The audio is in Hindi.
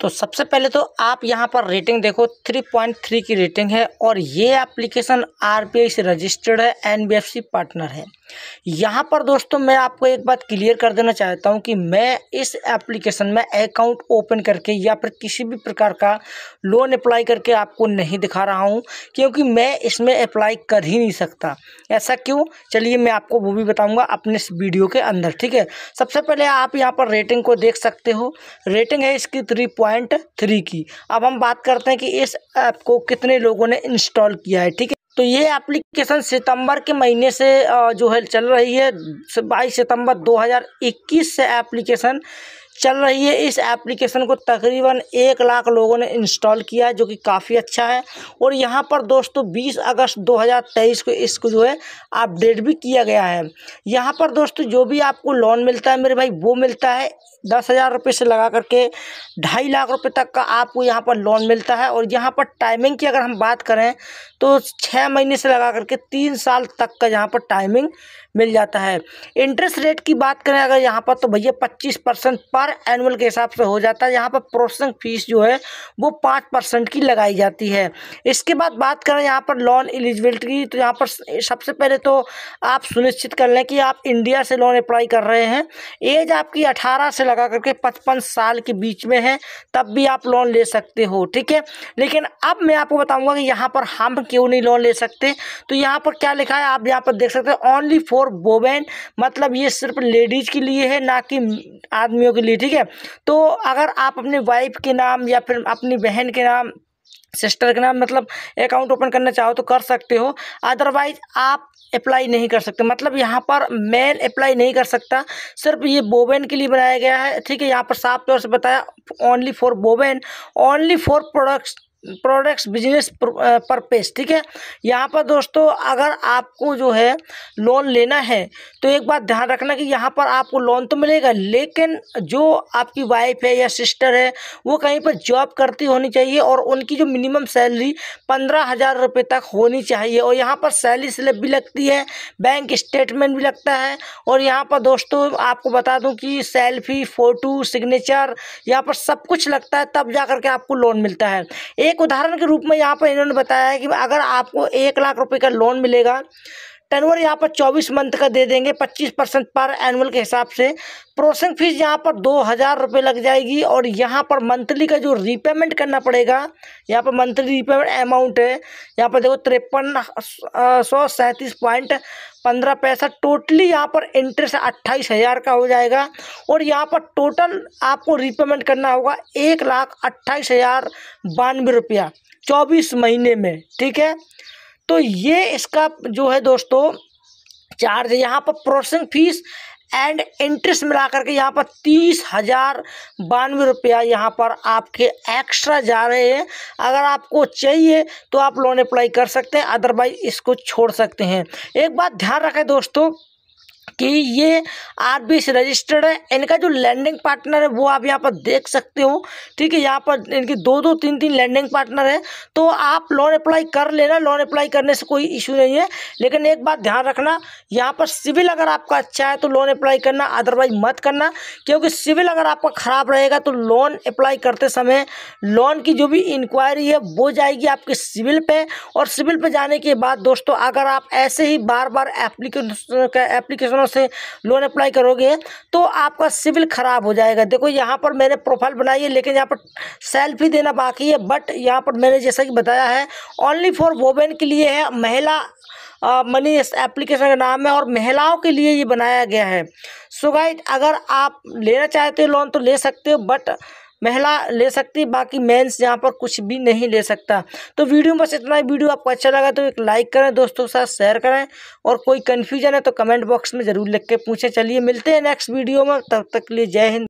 तो सबसे पहले तो आप यहाँ पर रेटिंग देखो 3.3 की रेटिंग है और ये एप्लीकेशन आर से रजिस्टर्ड है एन पार्टनर है यहाँ पर दोस्तों मैं आपको एक बात क्लियर कर देना चाहता हूँ कि मैं इस एप्लीकेशन में अकाउंट ओपन करके या फिर किसी भी प्रकार का लोन अप्लाई करके आपको नहीं दिखा रहा हूँ क्योंकि मैं इसमें अप्लाई कर ही नहीं सकता ऐसा क्यों चलिए मैं आपको वो भी बताऊँगा अपने इस वीडियो के अंदर ठीक है सबसे पहले आप यहाँ पर रेटिंग को देख सकते हो रेटिंग है इसकी थ्री पॉइंट थ्री की अब हम बात करते हैं कि इस ऐप को कितने लोगों ने इंस्टॉल किया है ठीक है तो ये एप्लीकेशन सितंबर के महीने से जो है चल रही है बाईस सितंबर 2021 से एप्लीकेशन चल रही है इस एप्लीकेशन को तकरीबन एक लाख लोगों ने इंस्टॉल किया है जो कि काफ़ी अच्छा है और यहाँ पर दोस्तों 20 अगस्त 2023 को इसको जो है अपडेट भी किया गया है यहाँ पर दोस्तों जो भी आपको लोन मिलता है मेरे भाई वो मिलता है दस हज़ार रुपये से लगा करके ढाई लाख रुपए तक का आपको यहाँ पर लोन मिलता है और यहाँ पर टाइमिंग की अगर हम बात करें तो छः महीने से लगा करके तीन साल तक का यहाँ पर टाइमिंग मिल जाता है इंटरेस्ट रेट की बात करें अगर यहाँ पर तो भैया पच्चीस परसेंट पर एनुअल के हिसाब से हो जाता है यहाँ पर प्रोसेसिंग फ़ीस जो है वो पाँच परसेंट की लगाई जाती है इसके बाद बात करें यहाँ पर लोन एलिजिबिलिटी की तो यहाँ पर सबसे पहले तो आप सुनिश्चित कर लें कि आप इंडिया से लोन अप्लाई कर रहे हैं एज आपकी अठारह से लगा करके पचपन साल के बीच में है तब भी आप लोन ले सकते हो ठीक है लेकिन अब मैं आपको बताऊंगा कि यहाँ पर हम क्यों नहीं लोन ले सकते तो यहाँ पर क्या लिखा है आप यहाँ पर देख सकते हैं ओनली फॉर वोमेन मतलब ये सिर्फ लेडीज़ के लिए है ना कि आदमियों के लिए ठीक है तो अगर आप अपने वाइफ के नाम या फिर अपनी बहन के नाम सिस्टर के नाम मतलब अकाउंट ओपन करना चाहो तो कर सकते हो अदरवाइज आप अप्लाई नहीं कर सकते मतलब यहाँ पर मैन अप्लाई नहीं कर सकता सिर्फ ये बोबेन के लिए बनाया गया है ठीक है यहाँ पर साफ तौर से बताया ओनली फॉर बोबेन only for products products business purpose ठीक है यहाँ पर दोस्तों अगर आपको जो है लोन लेना है तो एक बात ध्यान रखना कि यहाँ पर आपको लोन तो मिलेगा लेकिन जो आपकी वाइफ है या सिस्टर है वो कहीं पर जॉब करती होनी चाहिए और उनकी जो मिनिमम सैलरी पंद्रह हज़ार रुपये तक होनी चाहिए और यहाँ पर सैलरी स्लिप भी लगती है बैंक स्टेटमेंट भी लगता है और यहाँ पर दोस्तों आपको बता दूँ कि सेल्फी फ़ोटो सिग्नेचर यहाँ पर सब कुछ लगता है तब जा के आपको लोन मिलता है एक एक उदाहरण के रूप में यहाँ पर इन्होंने बताया है कि अगर आपको एक लाख रुपए का लोन मिलेगा टर्नओवर यहाँ पर 24 मंथ का दे देंगे 25 परसेंट पर एनुअल के हिसाब से प्रोसेसिंग फीस यहाँ पर दो हज़ार रुपये लग जाएगी और यहाँ पर मंथली का जो रीपेमेंट करना पड़ेगा यहाँ पर मंथली रीपेमेंट अमाउंट है यहाँ पर देखो तिरपन सौ सैंतीस पॉइंट पंद्रह पैसा टोटली यहाँ पर इंटरेस्ट अट्ठाईस हज़ार का हो जाएगा और यहाँ पर टोटल आपको रीपेमेंट करना होगा एक लाख अट्ठाईस हज़ार बानवे रुपया चौबीस महीने में ठीक है तो ये इसका जो है दोस्तों चार्ज है यहाँ पर प्रोसेसिंग फीस एंड इंटरेस्ट मिला करके यहाँ पर तीस हज़ार बानवे रुपया यहाँ पर आपके एक्स्ट्रा जा रहे हैं अगर आपको चाहिए तो आप लोन अप्लाई कर सकते हैं अदरवाइज इसको छोड़ सकते हैं एक बात ध्यान रखें दोस्तों कि ये आर से रजिस्टर्ड है इनका जो लैंडिंग पार्टनर है वो आप यहाँ पर देख सकते हो ठीक है यहाँ पर इनके दो दो तीन तीन लैंडिंग पार्टनर है तो आप लोन अप्लाई कर लेना लोन अप्लाई करने से कोई इशू नहीं है लेकिन एक बात ध्यान रखना यहाँ पर सिविल अगर आपका अच्छा है तो लोन अप्लाई करना अदरवाइज मत करना क्योंकि सिविल अगर आपका ख़राब रहेगा तो लोन अप्लाई करते समय लोन की जो भी इंक्वायरी है वो जाएगी आपके सिविल पे और सिविल पे जाने के बाद दोस्तों अगर आप ऐसे ही बार बार एप्लीकेशन एप्लीकेशन कारणों से लोन अप्लाई करोगे तो आपका सिविल ख़राब हो जाएगा देखो यहाँ पर मैंने प्रोफाइल बनाई है लेकिन यहाँ पर सेल्फी देना बाकी है बट यहाँ पर मैंने जैसा कि बताया है ओनली फॉर वोमेन के लिए है महिला मनी इस एप्लीकेशन का नाम है और महिलाओं के लिए ये बनाया गया है सो so गाइड अगर आप लेना चाहते हो लोन तो ले सकते हो बट महिला ले सकती बाकी मेंस यहाँ पर कुछ भी नहीं ले सकता तो वीडियो में बस इतना ही वीडियो आपको अच्छा लगा तो एक लाइक करें दोस्तों के साथ शेयर करें और कोई कन्फ्यूजन है तो कमेंट बॉक्स में ज़रूर लिख के पूछें चलिए मिलते हैं नेक्स्ट वीडियो में तब तक के लिए जय हिंद